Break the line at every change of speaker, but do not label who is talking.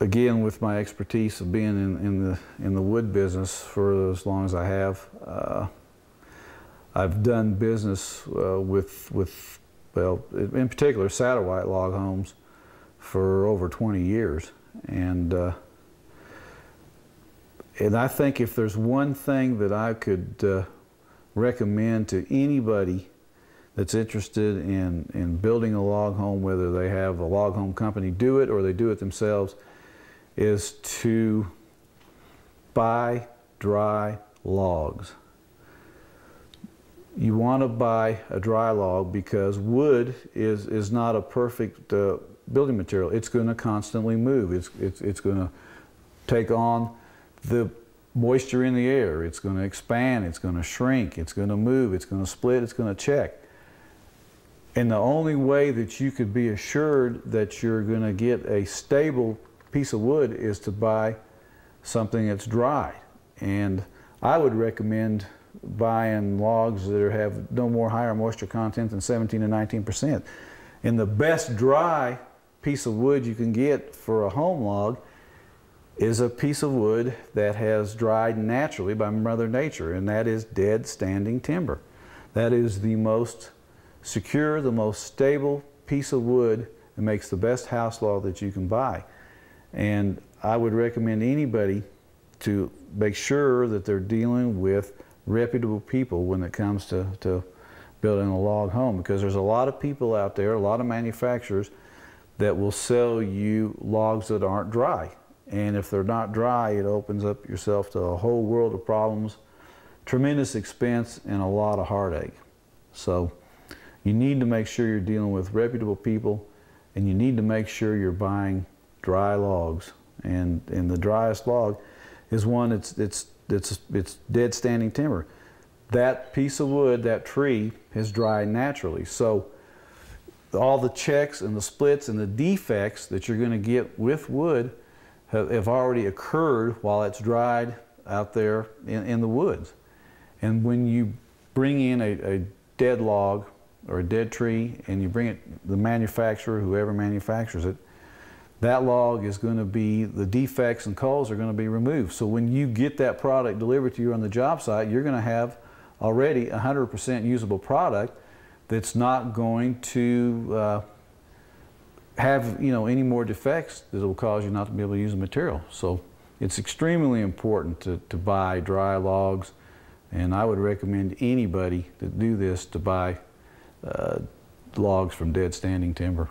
again, with my expertise of being in, in, the, in the wood business for as long as I have, uh, I've done business uh, with, with, well, in particular, Satterwhite log homes for over 20 years. And, uh, and I think if there's one thing that I could uh, recommend to anybody that's interested in, in building a log home, whether they have a log home company do it or they do it themselves, is to buy dry logs. You want to buy a dry log because wood is, is not a perfect uh, building material. It's going to constantly move. It's, it's, it's going to take on the moisture in the air. It's going to expand. It's going to shrink. It's going to move. It's going to split. It's going to check. And the only way that you could be assured that you're going to get a stable piece of wood is to buy something that's dry. And I would recommend buying logs that are, have no more higher moisture content than 17 to 19 percent. And the best dry piece of wood you can get for a home log is a piece of wood that has dried naturally by Mother Nature, and that is dead standing timber. That is the most secure, the most stable piece of wood that makes the best house log that you can buy. And I would recommend anybody to make sure that they're dealing with reputable people when it comes to, to building a log home because there's a lot of people out there, a lot of manufacturers that will sell you logs that aren't dry. And if they're not dry, it opens up yourself to a whole world of problems, tremendous expense, and a lot of heartache. So you need to make sure you're dealing with reputable people and you need to make sure you're buying dry logs. And, and the driest log is one that's, that's, that's it's dead standing timber. That piece of wood, that tree, has dried naturally. So all the checks and the splits and the defects that you're going to get with wood have, have, already occurred while it's dried out there in, in the woods. And when you bring in a, a, dead log or a dead tree and you bring it, the manufacturer, whoever manufactures it, that log is going to be, the defects and calls are going to be removed. So when you get that product delivered to you on the job site, you're going to have already 100% usable product that's not going to uh, have you know any more defects that will cause you not to be able to use the material. So it's extremely important to, to buy dry logs, and I would recommend anybody that do this to buy uh, logs from dead standing timber.